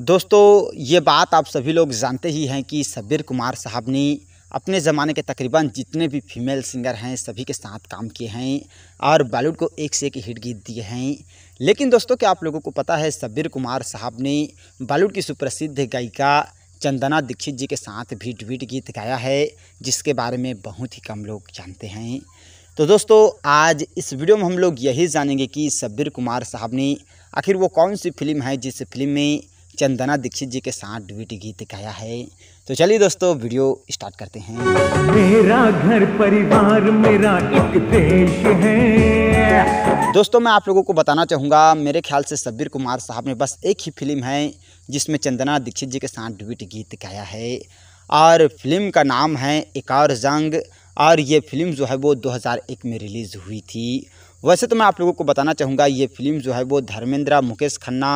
दोस्तों ये बात आप सभी लोग जानते ही हैं कि सबीर कुमार साहब ने अपने ज़माने के तकरीबन जितने भी फीमेल सिंगर हैं सभी के साथ काम किए हैं और बॉलीवुड को एक से एक हिट गीत दिए हैं लेकिन दोस्तों क्या आप लोगों को पता है सबीर कुमार साहब ने बॉलीवुड की सुप्रसिद्ध गायिका चंदना दीक्षित जी के साथ भी ट्वीट गीत गाया है जिसके बारे में बहुत ही कम लोग जानते हैं तो दोस्तों आज इस वीडियो में हम लोग यही जानेंगे कि शब्बीर कुमार साहब ने आखिर वो कौन सी फिल्म है जिस फिल्म में चंदना दीक्षित जी के साथ डुएट गीत गाया है तो चलिए दोस्तों वीडियो स्टार्ट करते हैं मेरा घर परिवार मेरा एक देश है दोस्तों मैं आप लोगों को बताना चाहूँगा मेरे ख्याल से सब्बीर कुमार साहब ने बस एक ही फिल्म है जिसमें चंदना दीक्षित जी के साथ डुएट गीत गाया है और फिल्म का नाम है एक और जंग और ये फिल्म जो है वो 2001 में रिलीज़ हुई थी वैसे तो मैं आप लोगों को बताना चाहूँगा ये फिल्म जो है वो धर्मेंद्र मुकेश खन्ना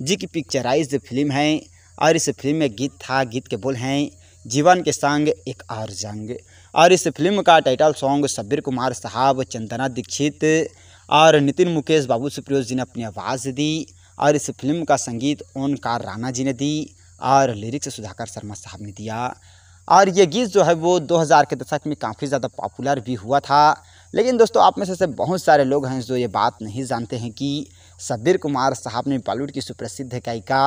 जी की पिक्चराइज फिल्म है और इस फिल्म में गीत था गीत के बोल हैं जीवन के संग एक और जंग और इस फिल्म का टाइटल सॉन्ग सब्बीर कुमार साहब चंदना दीक्षित और नितिन मुकेश बाबू सुप्रियो जी ने अपनी आवाज़ दी और इस फिल्म का संगीत ओनकार राणा जी ने दी और लिरिक्स सुधाकर शर्मा साहब ने दिया और ये गीत जो है वो 2000 के दशक में काफ़ी ज़्यादा पॉपुलर भी हुआ था लेकिन दोस्तों आप में से बहुत सारे लोग हैं जो ये बात नहीं जानते हैं कि सब्बीर कुमार साहब ने बॉलीवुड की सुप्रसिद्ध गायिका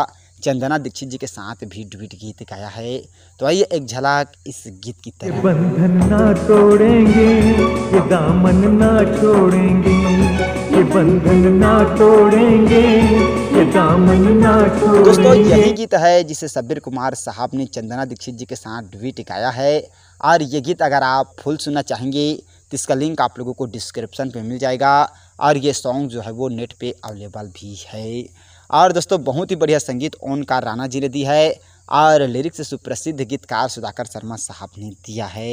चंदना दीक्षित जी के साथ भी ट्वीट गीत गाया है तो आइए एक झलक इस गीत की तरह बंधन ना तोड़ेंगे ये दामन ना छोड़ेंगे ये बंधन ना तोड़ेंगे ये दामन ना छोड़ेंगे दोस्तों यही गीत है जिसे सब्बीर कुमार साहब ने चंदना दीक्षित जी के साथ ट्वीट गाया है और ये गीत अगर आप फुल सुनना चाहेंगे तो इसका लिंक आप लोगों को डिस्क्रिप्शन पे मिल जाएगा और ये सॉन्ग जो है वो नेट पे अवेलेबल भी है और दोस्तों बहुत ही बढ़िया संगीत ओनकार राणा जी ने दी है और लिरिक्स सुप्रसिद्ध गीतकार सुधाकर शर्मा साहब ने दिया है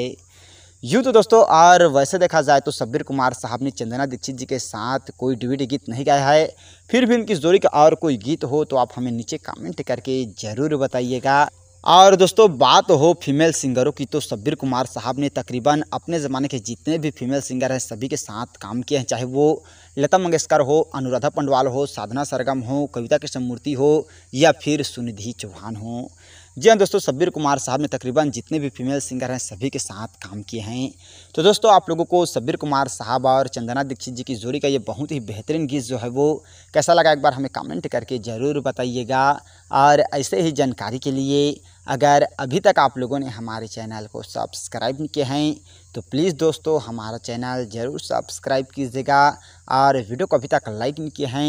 यूँ तो दोस्तों और वैसे देखा जाए तो सब्बीर कुमार साहब ने चंदना दीक्षित जी के साथ कोई डिविड गीत नहीं गाया है फिर भी इनकी जोड़ी का और कोई गीत हो तो आप हमें नीचे कमेंट करके ज़रूर बताइएगा और दोस्तों बात हो फीमेल सिंगरों की तो शब्बीर कुमार साहब ने तकरीबन अपने ज़माने के जितने भी फीमेल सिंगर हैं सभी के साथ काम किए हैं चाहे वो लता मंगेशकर हो अनुराधा पंडवाल हो साधना सरगम हो कविता कृष्णमूर्ति हो या फिर सुनिधि चौहान हो जी हाँ दोस्तों सब्बीर कुमार साहब ने तकरीबन जितने भी फीमेल सिंगर हैं सभी के साथ काम किए हैं तो दोस्तों आप लोगों को सब्बीर कुमार साहब और चंदना दीक्षित जी की जोड़ी का ये बहुत ही बेहतरीन गीत जो है वो कैसा लगा एक बार हमें कमेंट करके ज़रूर बताइएगा और ऐसे ही जानकारी के लिए अगर अभी तक आप लोगों ने हमारे चैनल को सब्सक्राइब नहीं किया है तो प्लीज़ दोस्तों हमारा चैनल ज़रूर सब्सक्राइब कीजिएगा और वीडियो को अभी तक लाइक नहीं किए हैं